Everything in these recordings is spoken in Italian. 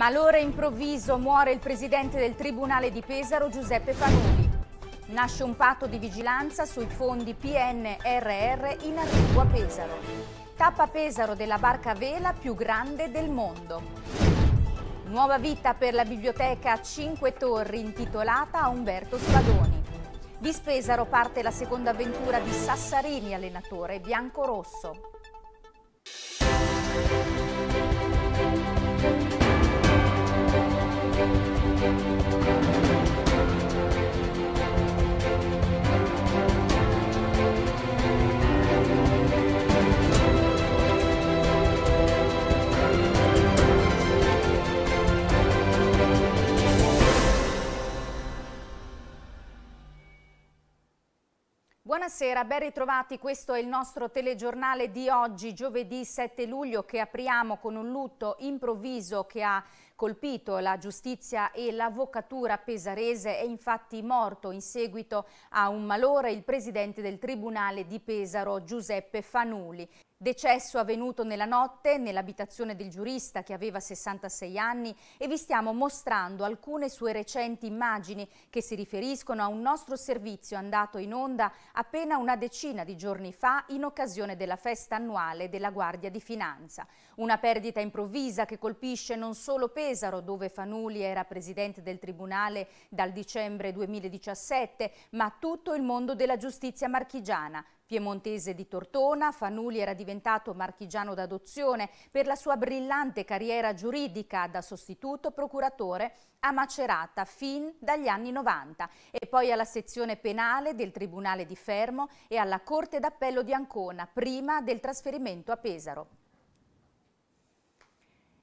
Malore improvviso muore il presidente del Tribunale di Pesaro Giuseppe Panuli. Nasce un patto di vigilanza sui fondi PNRR in arrivo a Pesaro. Tappa Pesaro della barca a vela più grande del mondo. Nuova vita per la biblioteca 5 Torri intitolata a Umberto Spadoni. Di Spesaro parte la seconda avventura di Sassarini, allenatore bianco-rosso. Buonasera, ben ritrovati. Questo è il nostro telegiornale di oggi, giovedì 7 luglio, che apriamo con un lutto improvviso che ha colpito la giustizia e l'avvocatura pesarese è infatti morto in seguito a un malore il presidente del Tribunale di Pesaro Giuseppe Fanuli. Decesso avvenuto nella notte nell'abitazione del giurista che aveva 66 anni e vi stiamo mostrando alcune sue recenti immagini che si riferiscono a un nostro servizio andato in onda appena una decina di giorni fa in occasione della festa annuale della Guardia di Finanza. Una perdita improvvisa che colpisce non solo Pesaro dove Fanuli era presidente del Tribunale dal dicembre 2017 ma tutto il mondo della giustizia marchigiana Piemontese di Tortona, Fanuli era diventato marchigiano d'adozione per la sua brillante carriera giuridica da sostituto procuratore a Macerata fin dagli anni 90 e poi alla sezione penale del Tribunale di Fermo e alla Corte d'Appello di Ancona prima del trasferimento a Pesaro.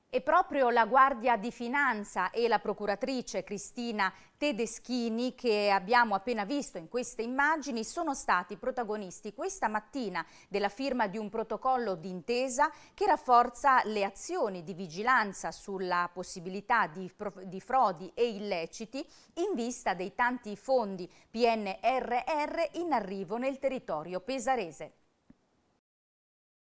E proprio la Guardia di Finanza e la procuratrice Cristina Tedeschini, che abbiamo appena visto in queste immagini, sono stati protagonisti questa mattina della firma di un protocollo d'intesa che rafforza le azioni di vigilanza sulla possibilità di, di, frodi e illeciti in vista dei tanti fondi PNRR in arrivo nel territorio pesarese.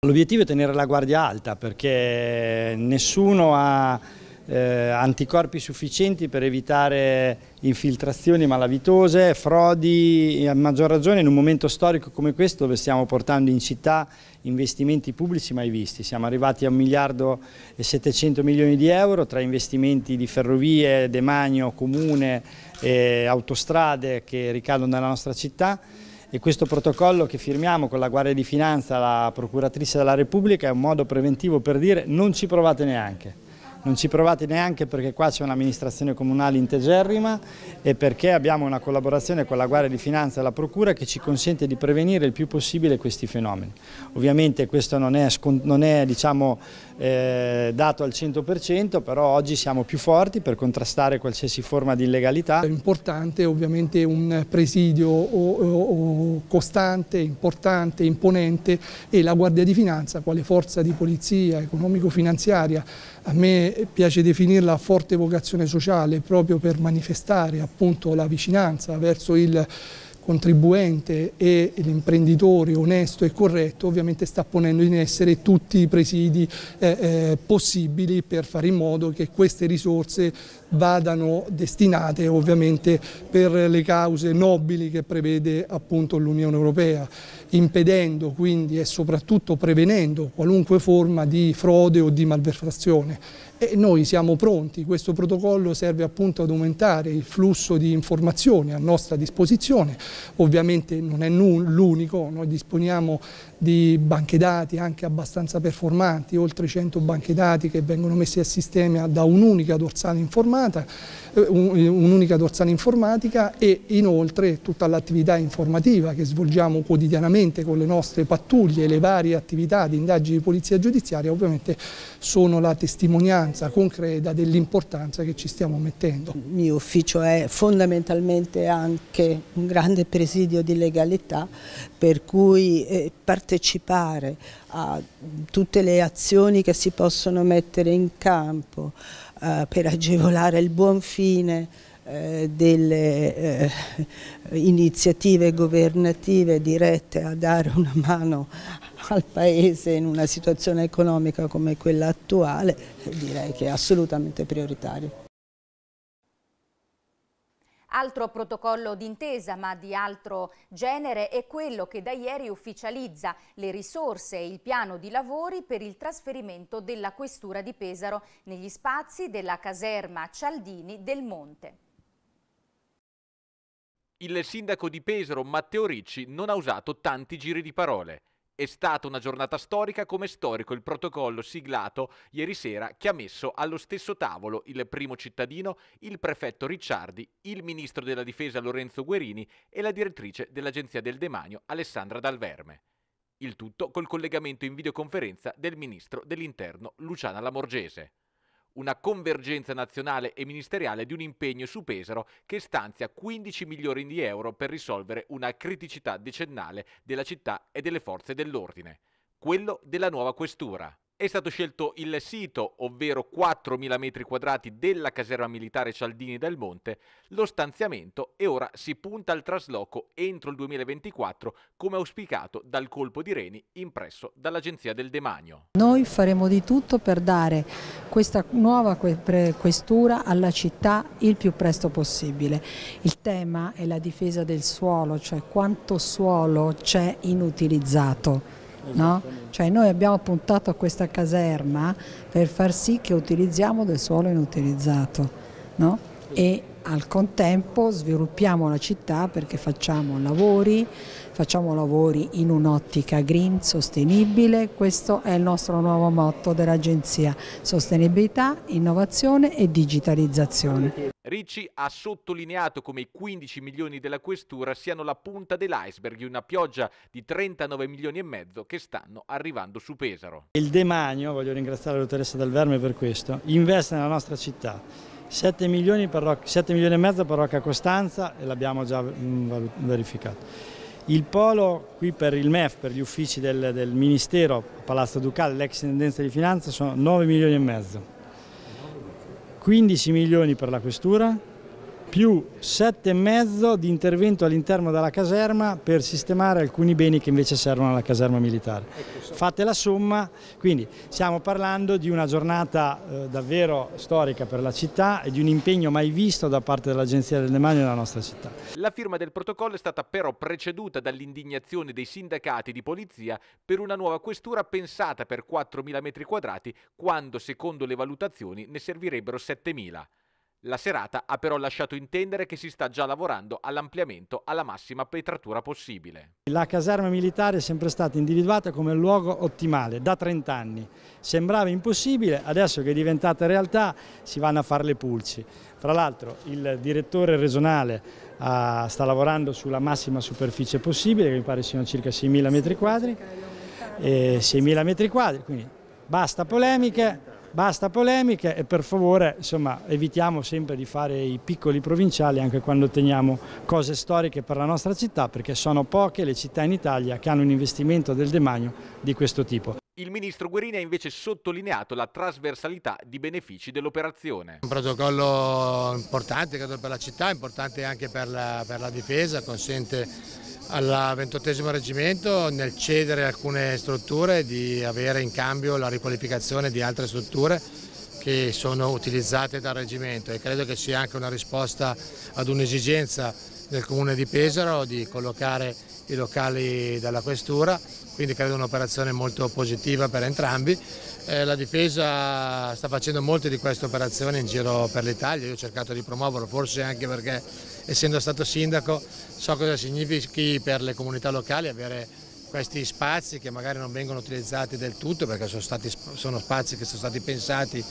L'obiettivo è tenere la guardia alta perché nessuno ha eh, anticorpi sufficienti per evitare infiltrazioni malavitose, frodi, a maggior ragione in un momento storico come questo dove stiamo portando in città investimenti pubblici mai visti. Siamo arrivati a 1 miliardo e 700 milioni di euro tra investimenti di ferrovie, demanio, comune e autostrade che ricadono nella nostra città e questo protocollo che firmiamo con la Guardia di Finanza, la Procuratrice della Repubblica, è un modo preventivo per dire non ci provate neanche non ci provate neanche perché qua c'è un'amministrazione comunale integerrima e perché abbiamo una collaborazione con la Guardia di Finanza e la Procura che ci consente di prevenire il più possibile questi fenomeni. Ovviamente questo non è, non è diciamo, eh, dato al 100%, però oggi siamo più forti per contrastare qualsiasi forma di illegalità. È importante ovviamente un presidio o, o, costante, importante, imponente e la Guardia di Finanza quale forza di polizia economico-finanziaria a me piace definirla forte vocazione sociale proprio per manifestare appunto la vicinanza verso il contribuente e l'imprenditore onesto e corretto ovviamente sta ponendo in essere tutti i presidi eh, eh, possibili per fare in modo che queste risorse vadano destinate ovviamente per le cause nobili che prevede appunto l'Unione Europea impedendo quindi e soprattutto prevenendo qualunque forma di frode o di malversazione. E noi siamo pronti, questo protocollo serve appunto ad aumentare il flusso di informazioni a nostra disposizione, ovviamente non è l'unico, noi disponiamo di banche dati anche abbastanza performanti, oltre 100 banche dati che vengono messe a sistema da un'unica dorsale informata un'unica dorsale informatica e inoltre tutta l'attività informativa che svolgiamo quotidianamente con le nostre pattuglie e le varie attività di indagini di polizia giudiziaria ovviamente sono la testimonianza concreta dell'importanza che ci stiamo mettendo. Il mio ufficio è fondamentalmente anche un grande presidio di legalità per cui eh, partecipare a tutte le azioni che si possono mettere in campo eh, per agevolare il buon fine eh, delle eh, iniziative governative dirette a dare una mano al Paese in una situazione economica come quella attuale, direi che è assolutamente prioritario. Altro protocollo d'intesa, ma di altro genere, è quello che da ieri ufficializza le risorse e il piano di lavori per il trasferimento della Questura di Pesaro negli spazi della caserma Cialdini del Monte. Il sindaco di Pesaro, Matteo Ricci, non ha usato tanti giri di parole. È stata una giornata storica come storico il protocollo siglato ieri sera che ha messo allo stesso tavolo il primo cittadino, il prefetto Ricciardi, il ministro della difesa Lorenzo Guerini e la direttrice dell'Agenzia del Demanio Alessandra Dalverme. Il tutto col collegamento in videoconferenza del ministro dell'Interno Luciana Lamorgese una convergenza nazionale e ministeriale di un impegno su Pesaro che stanzia 15 milioni di euro per risolvere una criticità decennale della città e delle forze dell'ordine, quello della nuova questura. È stato scelto il sito, ovvero 4.000 metri quadrati della caserma militare Cialdini del Monte, lo stanziamento e ora si punta al trasloco entro il 2024 come auspicato dal colpo di Reni impresso dall'Agenzia del Demanio. Noi faremo di tutto per dare questa nuova questura alla città il più presto possibile. Il tema è la difesa del suolo, cioè quanto suolo c'è inutilizzato. No? Cioè noi abbiamo puntato a questa caserma per far sì che utilizziamo del suolo inutilizzato no? e, al contempo sviluppiamo la città perché facciamo lavori, facciamo lavori in un'ottica green, sostenibile, questo è il nostro nuovo motto dell'Agenzia, sostenibilità, innovazione e digitalizzazione. Ricci ha sottolineato come i 15 milioni della questura siano la punta dell'iceberg di una pioggia di 39 milioni e mezzo che stanno arrivando su Pesaro. Il demanio, voglio ringraziare la dottoressa Del Verme per questo, investe nella nostra città 7 milioni, per, 7 milioni e mezzo per Rocca Costanza e l'abbiamo già mm, verificato. Il polo qui per il MEF, per gli uffici del, del Ministero, Palazzo Ducale, l'ex tendenza di finanza sono 9 milioni e mezzo, 15 milioni per la Questura, più 7,5 di intervento all'interno della caserma per sistemare alcuni beni che invece servono alla caserma militare. Fate la somma, quindi stiamo parlando di una giornata eh, davvero storica per la città e di un impegno mai visto da parte dell'Agenzia del Demanio della nostra città. La firma del protocollo è stata però preceduta dall'indignazione dei sindacati di polizia per una nuova questura pensata per 4.000 metri quadrati quando secondo le valutazioni ne servirebbero 7.000. La serata ha però lasciato intendere che si sta già lavorando all'ampliamento alla massima petratura possibile. La caserma militare è sempre stata individuata come luogo ottimale da 30 anni. Sembrava impossibile, adesso che è diventata realtà si vanno a fare le pulci. Fra l'altro il direttore regionale uh, sta lavorando sulla massima superficie possibile, che mi pare siano circa 6.000 metri quadri, 6.000 metri quadri, quindi basta polemiche Basta polemiche e per favore insomma, evitiamo sempre di fare i piccoli provinciali anche quando otteniamo cose storiche per la nostra città perché sono poche le città in Italia che hanno un investimento del demanio di questo tipo. Il ministro Guerini ha invece sottolineato la trasversalità di benefici dell'operazione. Un protocollo importante credo, per la città, importante anche per la, per la difesa, consente alla 28 Reggimento nel cedere alcune strutture di avere in cambio la riqualificazione di altre strutture che sono utilizzate dal Reggimento e credo che sia anche una risposta ad un'esigenza del Comune di Pesaro di collocare i locali dalla Questura, quindi credo un'operazione molto positiva per entrambi. Eh, la difesa sta facendo molte di queste operazioni in giro per l'Italia, io ho cercato di promuoverlo, forse anche perché essendo stato sindaco so cosa significhi per le comunità locali avere questi spazi che magari non vengono utilizzati del tutto perché sono, stati, sono spazi che sono stati pensati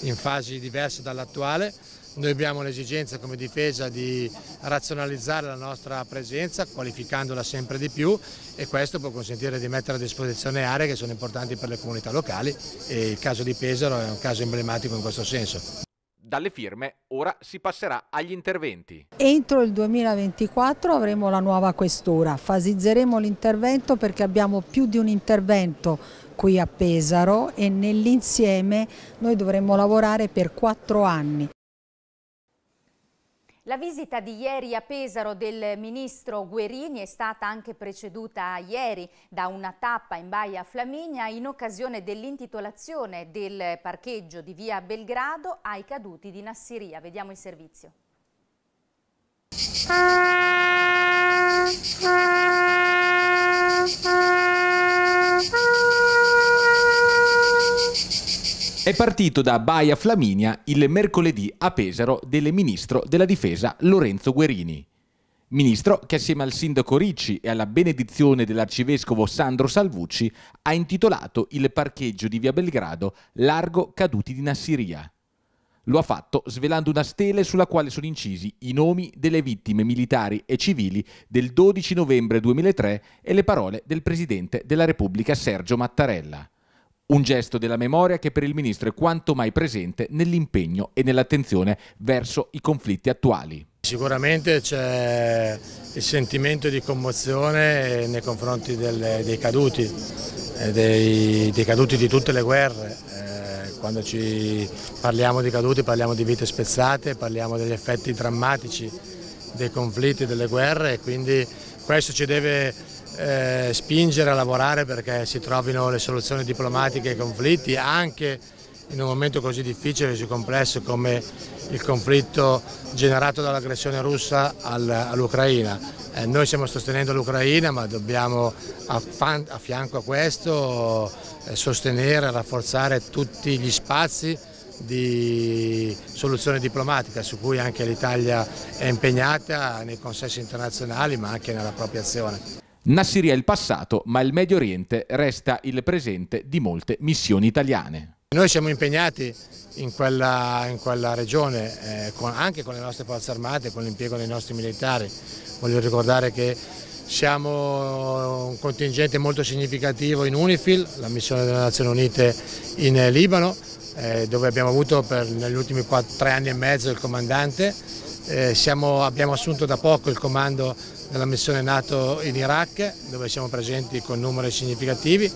in fasi diverse dall'attuale. Noi abbiamo l'esigenza come difesa di razionalizzare la nostra presenza, qualificandola sempre di più e questo può consentire di mettere a disposizione aree che sono importanti per le comunità locali e il caso di Pesaro è un caso emblematico in questo senso. Dalle firme ora si passerà agli interventi. Entro il 2024 avremo la nuova questura, fasizzeremo l'intervento perché abbiamo più di un intervento qui a Pesaro e nell'insieme noi dovremmo lavorare per quattro anni. La visita di ieri a Pesaro del ministro Guerini è stata anche preceduta ieri da una tappa in Baia Flaminia in occasione dell'intitolazione del parcheggio di via Belgrado ai caduti di Nassiria. Vediamo il servizio. Ah, ah, ah. È partito da Baia Flaminia il mercoledì a Pesaro del ministro della difesa Lorenzo Guerini. Ministro che assieme al sindaco Ricci e alla benedizione dell'arcivescovo Sandro Salvucci ha intitolato il parcheggio di via Belgrado Largo Caduti di Nassiria. Lo ha fatto svelando una stele sulla quale sono incisi i nomi delle vittime militari e civili del 12 novembre 2003 e le parole del Presidente della Repubblica Sergio Mattarella. Un gesto della memoria che per il ministro è quanto mai presente nell'impegno e nell'attenzione verso i conflitti attuali. Sicuramente c'è il sentimento di commozione nei confronti delle, dei caduti, eh, dei, dei, caduti di tutte le guerre. Eh, quando ci parliamo di caduti parliamo di vite spezzate, parliamo degli effetti drammatici dei conflitti, delle guerre e quindi questo ci deve eh, spingere a lavorare perché si trovino le soluzioni diplomatiche ai conflitti, anche in un momento così difficile, e così complesso come il conflitto generato dall'aggressione russa all'Ucraina. Eh, noi stiamo sostenendo l'Ucraina ma dobbiamo a, fianco a questo eh, sostenere e rafforzare tutti gli spazi di soluzione diplomatica su cui anche l'Italia è impegnata nei consessi internazionali ma anche nella propria azione. Nassiria è il passato, ma il Medio Oriente resta il presente di molte missioni italiane. Noi siamo impegnati in quella, in quella regione, eh, con, anche con le nostre forze armate, con l'impiego dei nostri militari. Voglio ricordare che siamo un contingente molto significativo in UNIFIL, la missione delle Nazioni Unite in eh, Libano, eh, dove abbiamo avuto per, negli ultimi quattro, tre anni e mezzo il comandante eh, siamo, abbiamo assunto da poco il comando della missione NATO in Iraq dove siamo presenti con numeri significativi,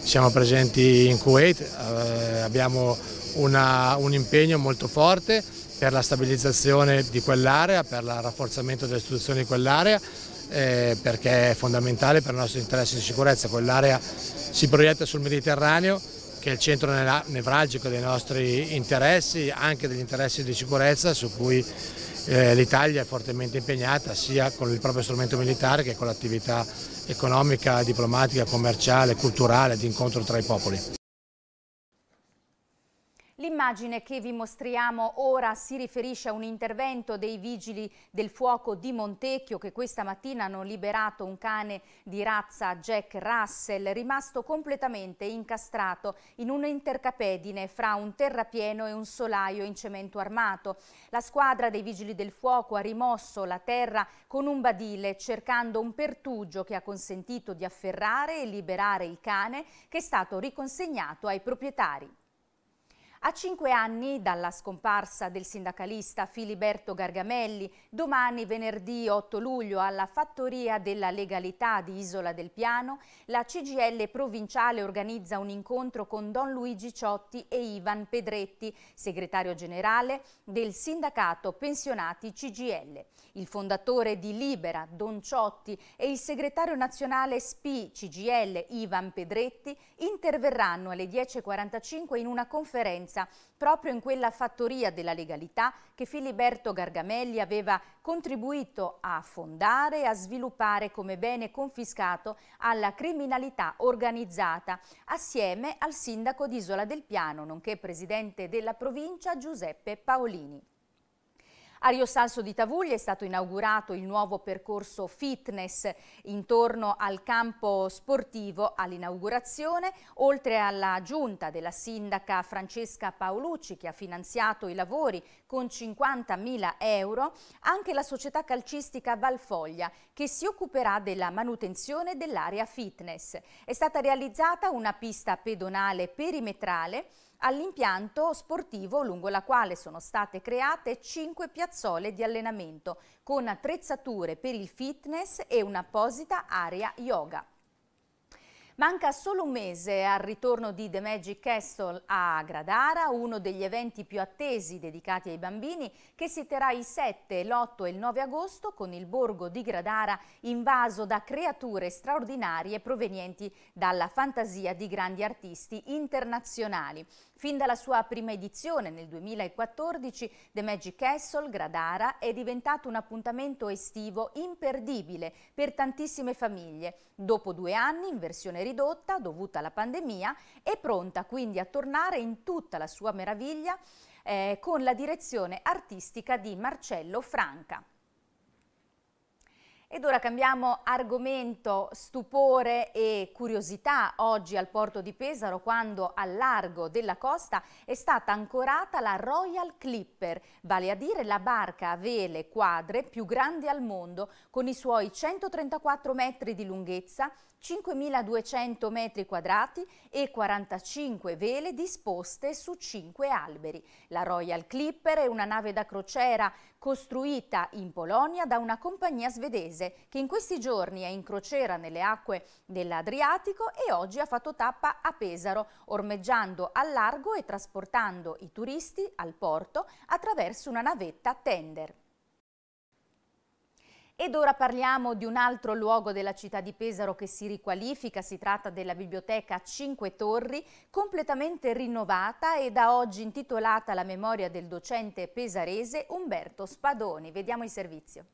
siamo presenti in Kuwait, eh, abbiamo una, un impegno molto forte per la stabilizzazione di quell'area, per il rafforzamento delle istituzioni di quell'area eh, perché è fondamentale per il nostro interesse di sicurezza, quell'area si proietta sul Mediterraneo che è il centro nevralgico dei nostri interessi, anche degli interessi di sicurezza su cui eh, l'Italia è fortemente impegnata sia con il proprio strumento militare che con l'attività economica, diplomatica, commerciale, culturale di incontro tra i popoli. L'immagine che vi mostriamo ora si riferisce a un intervento dei vigili del fuoco di Montecchio che questa mattina hanno liberato un cane di razza Jack Russell rimasto completamente incastrato in un intercapedine fra un terrapieno e un solaio in cemento armato. La squadra dei vigili del fuoco ha rimosso la terra con un badile cercando un pertugio che ha consentito di afferrare e liberare il cane che è stato riconsegnato ai proprietari. A cinque anni dalla scomparsa del sindacalista Filiberto Gargamelli, domani venerdì 8 luglio alla Fattoria della Legalità di Isola del Piano, la CGL provinciale organizza un incontro con Don Luigi Ciotti e Ivan Pedretti, segretario generale del sindacato pensionati CGL. Il fondatore di Libera, Don Ciotti, e il segretario nazionale SPI CGL, Ivan Pedretti, interverranno alle 10.45 in una conferenza Vicenza, proprio in quella fattoria della legalità che Filiberto Gargamelli aveva contribuito a fondare e a sviluppare come bene confiscato alla criminalità organizzata, assieme al sindaco di Isola del Piano, nonché presidente della provincia Giuseppe Paolini. A Rio Salso di Tavuglia è stato inaugurato il nuovo percorso fitness intorno al campo sportivo all'inaugurazione, oltre alla giunta della sindaca Francesca Paolucci che ha finanziato i lavori con 50.000 euro anche la società calcistica Valfoglia che si occuperà della manutenzione dell'area fitness. È stata realizzata una pista pedonale perimetrale all'impianto sportivo lungo la quale sono state create 5 piazzole di allenamento con attrezzature per il fitness e un'apposita area yoga. Manca solo un mese al ritorno di The Magic Castle a Gradara, uno degli eventi più attesi dedicati ai bambini, che si terrà il 7, l'8 e il 9 agosto con il borgo di Gradara invaso da creature straordinarie provenienti dalla fantasia di grandi artisti internazionali. Fin dalla sua prima edizione nel 2014, The Magic Castle Gradara è diventato un appuntamento estivo imperdibile per tantissime famiglie. Dopo due anni, in versione ridotta, dovuta alla pandemia, è pronta quindi a tornare in tutta la sua meraviglia eh, con la direzione artistica di Marcello Franca. Ed ora cambiamo argomento, stupore e curiosità oggi al porto di Pesaro quando al largo della costa è stata ancorata la Royal Clipper, vale a dire la barca a vele quadre più grande al mondo con i suoi 134 metri di lunghezza, 5.200 metri quadrati e 45 vele disposte su 5 alberi. La Royal Clipper è una nave da crociera costruita in Polonia da una compagnia svedese che in questi giorni è in crociera nelle acque dell'Adriatico e oggi ha fatto tappa a Pesaro, ormeggiando al largo e trasportando i turisti al porto attraverso una navetta tender. Ed ora parliamo di un altro luogo della città di Pesaro che si riqualifica, si tratta della biblioteca Cinque Torri, completamente rinnovata e da oggi intitolata alla memoria del docente pesarese Umberto Spadoni. Vediamo il servizio.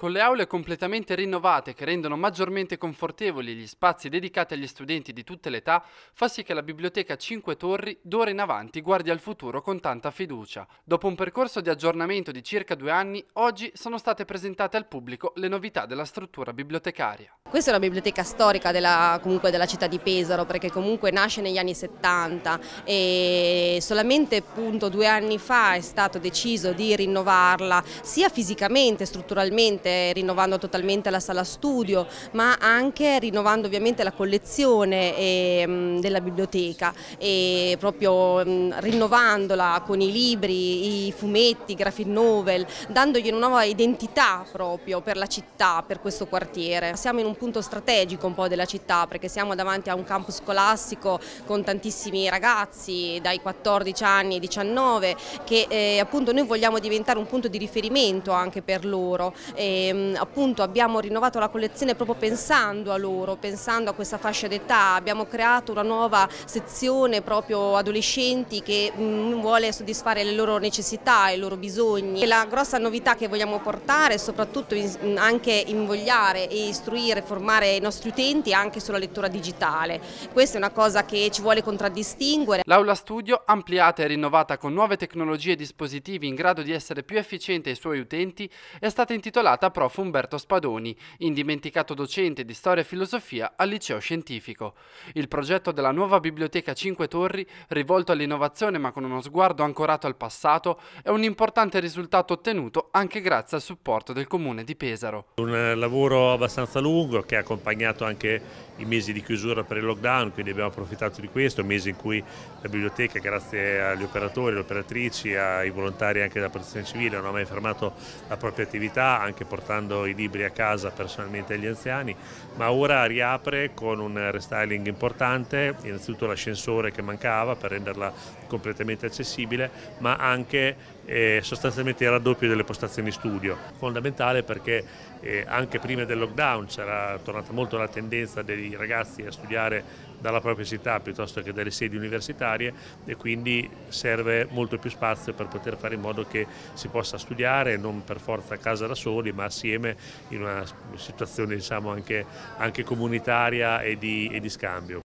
Con le aule completamente rinnovate che rendono maggiormente confortevoli gli spazi dedicati agli studenti di tutte le età, fa sì che la biblioteca Cinque Torri d'ora in avanti guardi al futuro con tanta fiducia. Dopo un percorso di aggiornamento di circa due anni, oggi sono state presentate al pubblico le novità della struttura bibliotecaria. Questa è una biblioteca storica della, della città di Pesaro perché comunque nasce negli anni 70 e solamente appunto, due anni fa è stato deciso di rinnovarla sia fisicamente, strutturalmente ovviamente rinnovando totalmente la sala studio, ma anche rinnovando ovviamente la collezione eh, della biblioteca e proprio mh, rinnovandola con i libri, i fumetti, i graphic novel, dandogli una nuova identità proprio per la città, per questo quartiere. Siamo in un punto strategico un po' della città perché siamo davanti a un campus scolastico con tantissimi ragazzi dai 14 anni ai 19 che eh, appunto noi vogliamo diventare un punto di riferimento anche per loro. Eh, Ehm, appunto abbiamo rinnovato la collezione proprio pensando a loro, pensando a questa fascia d'età, abbiamo creato una nuova sezione proprio adolescenti che mh, mm, vuole soddisfare le loro necessità, i loro bisogni. E la grossa novità che vogliamo portare è soprattutto in, anche invogliare e istruire, formare i nostri utenti anche sulla lettura digitale. Questa è una cosa che ci vuole contraddistinguere. L'aula studio ampliata e rinnovata con nuove tecnologie e dispositivi in grado di essere più efficiente ai suoi utenti è stata intitolata da prof. Umberto Spadoni, indimenticato docente di storia e filosofia al liceo scientifico. Il progetto della nuova biblioteca Cinque Torri, rivolto all'innovazione ma con uno sguardo ancorato al passato, è un importante risultato ottenuto anche grazie al supporto del comune di Pesaro. Un lavoro abbastanza lungo che ha accompagnato anche i mesi di chiusura per il lockdown, quindi abbiamo approfittato di questo, mesi in cui la biblioteca, grazie agli operatori, alle operatrici, ai volontari anche della protezione civile, non ha mai fermato la propria attività, anche portando portando i libri a casa personalmente agli anziani, ma ora riapre con un restyling importante, innanzitutto l'ascensore che mancava per renderla completamente accessibile, ma anche eh, sostanzialmente il raddoppio delle postazioni studio, fondamentale perché eh, anche prima del lockdown c'era tornata molto la tendenza dei ragazzi a studiare dalla propria città piuttosto che dalle sedi universitarie e quindi serve molto più spazio per poter fare in modo che si possa studiare non per forza a casa da soli ma assieme in una situazione diciamo, anche, anche comunitaria e di, e di scambio.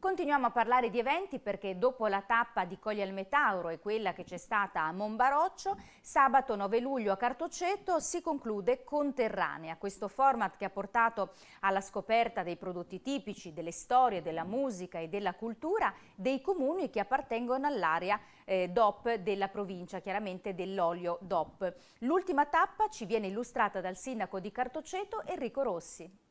Continuiamo a parlare di eventi perché dopo la tappa di Coglia al Metauro e quella che c'è stata a Monbaroccio, sabato 9 luglio a Cartoceto si conclude Conterranea, questo format che ha portato alla scoperta dei prodotti tipici, delle storie, della musica e della cultura dei comuni che appartengono all'area eh, DOP della provincia, chiaramente dell'olio DOP. L'ultima tappa ci viene illustrata dal sindaco di Cartoceto Enrico Rossi.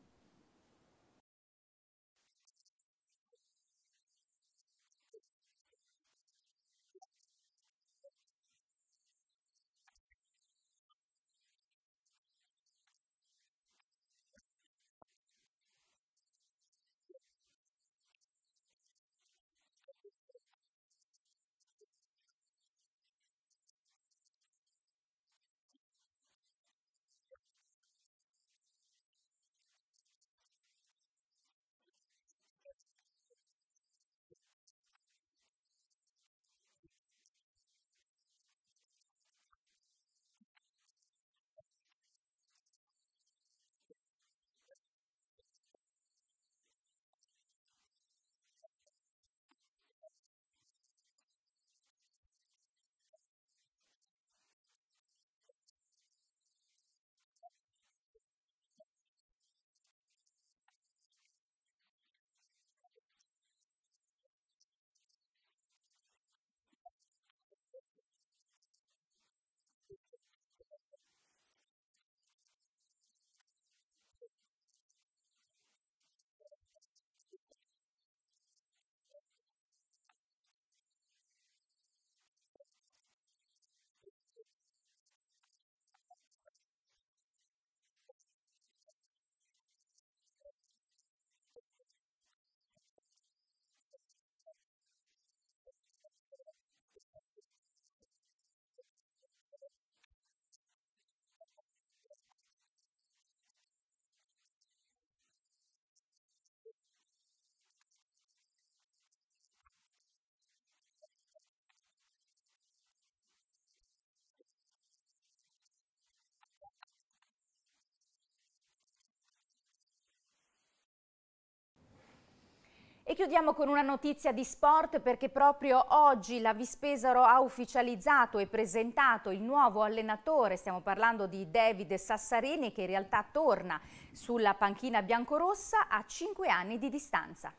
chiudiamo con una notizia di sport perché proprio oggi la Vispesaro ha ufficializzato e presentato il nuovo allenatore, stiamo parlando di David Sassarini che in realtà torna sulla panchina biancorossa a 5 anni di distanza.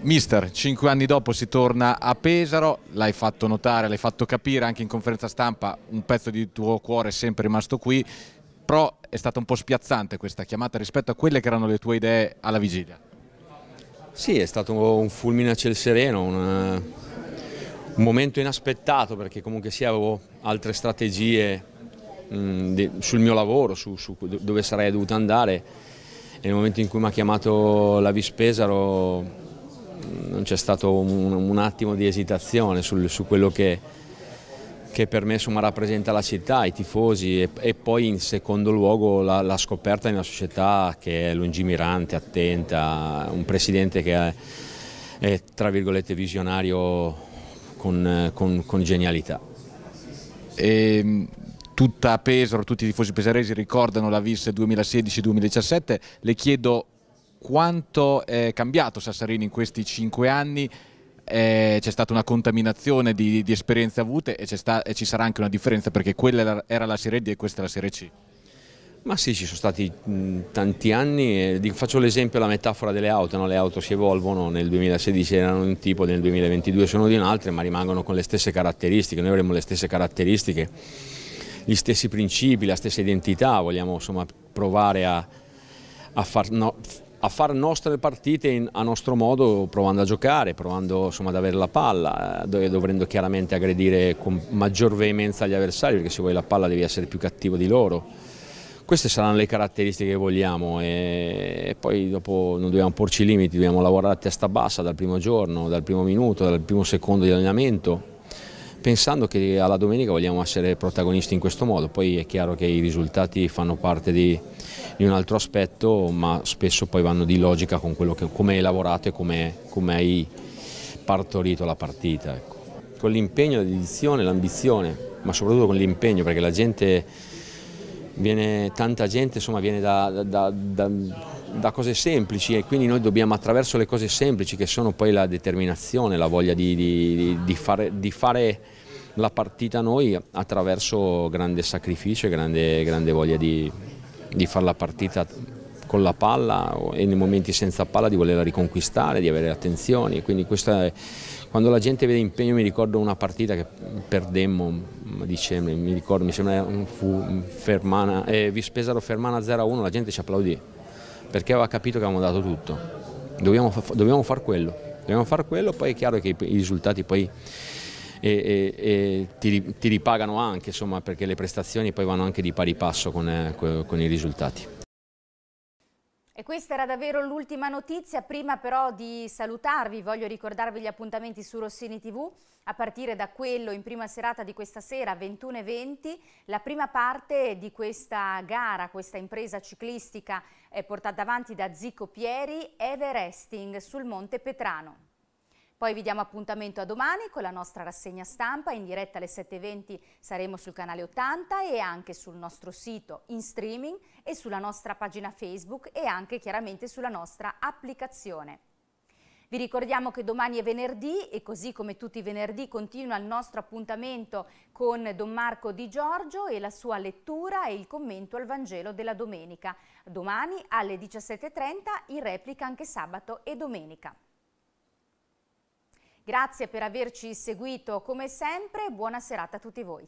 Mister, cinque anni dopo si torna a Pesaro, l'hai fatto notare, l'hai fatto capire anche in conferenza stampa, un pezzo di tuo cuore è sempre rimasto qui, però è stata un po' spiazzante questa chiamata rispetto a quelle che erano le tue idee alla vigilia. Sì, è stato un fulmine a ciel sereno, un, un momento inaspettato perché comunque sì avevo altre strategie mh, mm, di, sul mio lavoro, su, su, dove sarei dovuto andare e nel momento in cui mi ha chiamato la Vispesaro mm, non c'è stato un, un, attimo di esitazione sul, su quello che che per me insomma, rappresenta la città, i tifosi e, e poi in secondo luogo la, la, scoperta di una società che è lungimirante, attenta, un presidente che è, è tra virgolette visionario con, con, con genialità. E ehm, tutta Pesaro, tutti i tifosi pesaresi ricordano la VIS 2016-2017, le chiedo quanto è cambiato Sassarini in questi cinque anni eh, c'è stata una contaminazione di, di esperienze avute e, sta, e, ci sarà anche una differenza perché quella era la Serie D e questa è la Serie C. Ma sì, ci sono stati tanti anni, faccio l'esempio, la metafora delle auto, no? le auto si evolvono, nel 2016 erano di un tipo, nel 2022 sono di un altro, ma rimangono con le stesse caratteristiche, noi avremo le stesse caratteristiche, gli stessi principi, la stessa identità, vogliamo insomma, provare a, a far, no, a fare nostre partite in, a nostro modo provando a giocare, provando insomma, ad avere la palla, eh, dovendo chiaramente aggredire con maggior veemenza gli avversari perché se vuoi la palla devi essere più cattivo di loro. Queste saranno le caratteristiche che vogliamo e, e poi dopo non dobbiamo porci limiti, dobbiamo lavorare a testa bassa dal primo giorno, dal primo minuto, dal primo secondo di allenamento pensando che alla domenica vogliamo essere protagonisti in questo modo, poi è chiaro che i risultati fanno parte di, di un altro aspetto, ma spesso poi vanno di logica con quello che, come hai lavorato e come, come hai partorito la partita. Ecco. Con l'impegno, la dedizione, l'ambizione, ma soprattutto con l'impegno, perché la gente viene, tanta gente insomma, viene da, da, da, da da cose semplici e quindi noi dobbiamo attraverso le cose semplici che sono poi la determinazione, la voglia di, di, di, fare, di fare, la partita noi attraverso grande sacrificio e grande, grande, voglia di, di fare la partita con la palla e nei momenti senza palla di volerla riconquistare, di avere attenzioni. Quindi questa è, quando la gente vede impegno mi ricordo una partita che perdemmo a mm, dicembre, mi ricordo, mi sembra fu Fermana, eh, spesero Fermana 0-1, la gente ci applaudì perché aveva capito che avevamo dato tutto. Dobbiamo, dobbiamo far quello, dobbiamo far quello, poi è chiaro che i, risultati poi e, e, e ti, ti, ripagano anche, insomma, perché le prestazioni poi vanno anche di pari passo con, eh, con, con i risultati. E questa era davvero l'ultima notizia, prima però di salutarvi voglio ricordarvi gli appuntamenti su Rossini TV, a partire da quello in prima serata di questa sera 21.20, la prima parte di questa gara, questa impresa ciclistica portata avanti da Zico Pieri, Everesting sul Monte Petrano. Poi vi diamo appuntamento a domani con la nostra rassegna stampa, in diretta alle 7.20 saremo sul canale 80 e anche sul nostro sito in streaming e sulla nostra pagina Facebook e anche chiaramente sulla nostra applicazione. Vi ricordiamo che domani è venerdì e così come tutti i venerdì continua il nostro appuntamento con Don Marco Di Giorgio e la sua lettura e il commento al Vangelo della domenica. Domani alle 17.30 in replica anche sabato e domenica. Grazie per averci seguito come sempre e buona serata a tutti voi.